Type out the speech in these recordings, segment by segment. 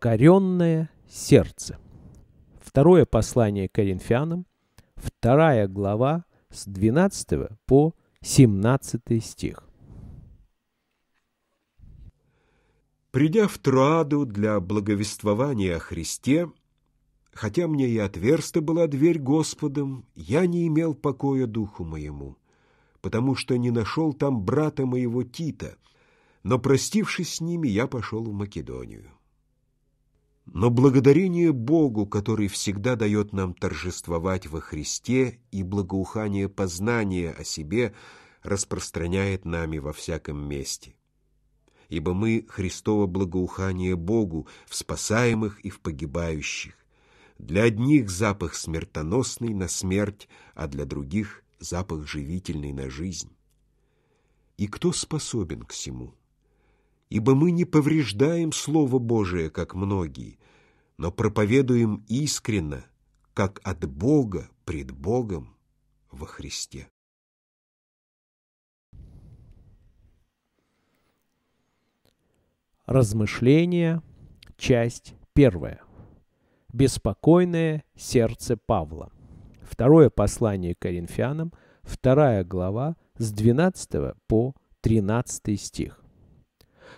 покоренное сердце. Второе послание Коринфянам, вторая глава с 12 по 17 стих. Придя в Труаду для благовествования о Христе, хотя мне и отверста была дверь Господом, я не имел покоя духу моему, потому что не нашел там брата моего Тита, но, простившись с ними, я пошел в Македонию. Но благодарение Богу, который всегда дает нам торжествовать во Христе, и благоухание познания о себе распространяет нами во всяком месте. Ибо мы — Христово благоухание Богу в спасаемых и в погибающих. Для одних запах смертоносный на смерть, а для других — запах живительный на жизнь. И кто способен к сему? ибо мы не повреждаем Слово Божие, как многие, но проповедуем искренно, как от Бога пред Богом во Христе. Размышления, часть первая. Беспокойное сердце Павла. Второе послание Коринфянам, вторая глава с 12 по 13 стих.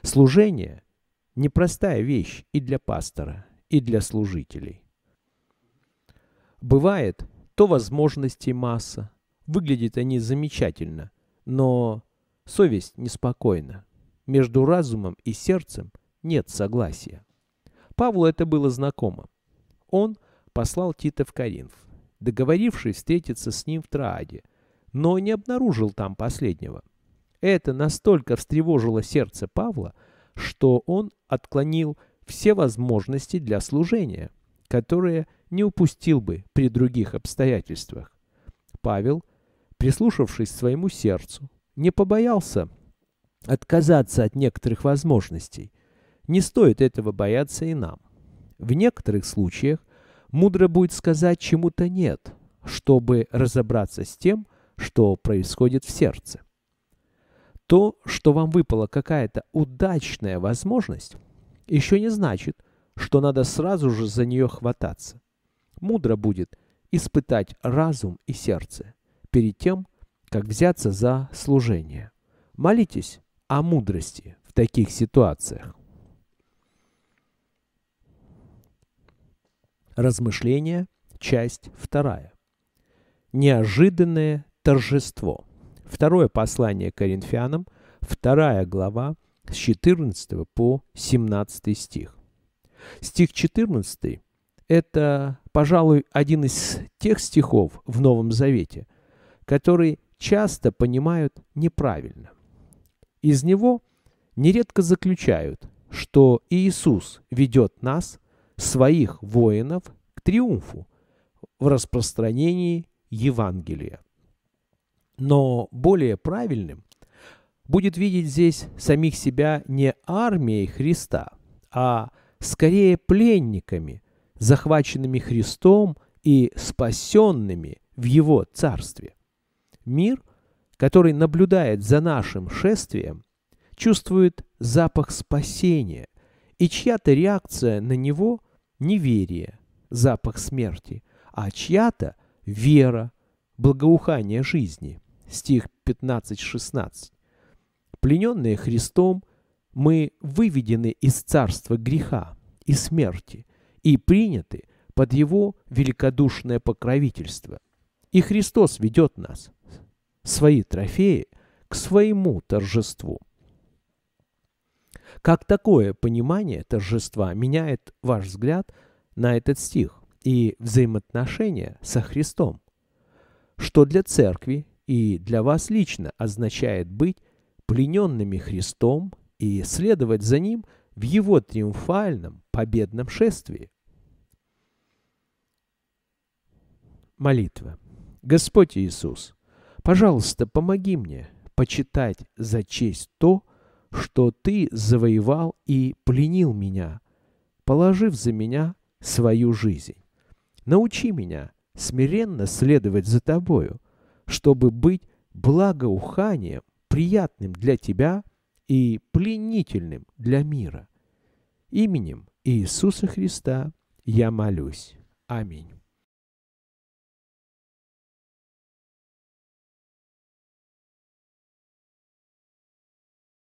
Служение – непростая вещь и для пастора, и для служителей. Бывает, то возможностей масса, выглядят они замечательно, но совесть неспокойна. Между разумом и сердцем нет согласия. Павлу это было знакомо. Он послал Тита в Каринф, договорившись встретиться с ним в Трааде, но не обнаружил там последнего – это настолько встревожило сердце Павла, что он отклонил все возможности для служения, которые не упустил бы при других обстоятельствах. Павел, прислушавшись к своему сердцу, не побоялся отказаться от некоторых возможностей. Не стоит этого бояться и нам. В некоторых случаях мудро будет сказать чему-то «нет», чтобы разобраться с тем, что происходит в сердце. То, что вам выпала какая-то удачная возможность, еще не значит, что надо сразу же за нее хвататься. Мудро будет испытать разум и сердце перед тем, как взяться за служение. Молитесь о мудрости в таких ситуациях. Размышление, часть вторая. Неожиданное торжество – Второе послание Коринфянам, вторая глава, с 14 по 17 стих. Стих 14 – это, пожалуй, один из тех стихов в Новом Завете, который часто понимают неправильно. Из него нередко заключают, что Иисус ведет нас, своих воинов, к триумфу в распространении Евангелия – но более правильным будет видеть здесь самих себя не армией Христа, а скорее пленниками, захваченными Христом и спасенными в Его Царстве. Мир, который наблюдает за нашим шествием, чувствует запах спасения, и чья-то реакция на него – неверие, запах смерти, а чья-то – вера, благоухание жизни – стих 15-16. Плененные Христом, мы выведены из царства греха и смерти и приняты под Его великодушное покровительство. И Христос ведет нас, свои трофеи, к своему торжеству. Как такое понимание торжества меняет ваш взгляд на этот стих и взаимоотношения со Христом? Что для церкви и для вас лично означает быть плененными Христом и следовать за Ним в Его триумфальном победном шествии. Молитва. Господь Иисус, пожалуйста, помоги мне почитать за честь то, что Ты завоевал и пленил меня, положив за меня свою жизнь. Научи меня смиренно следовать за Тобою – чтобы быть благоуханием, приятным для тебя и пленительным для мира. Именем Иисуса Христа я молюсь. Аминь.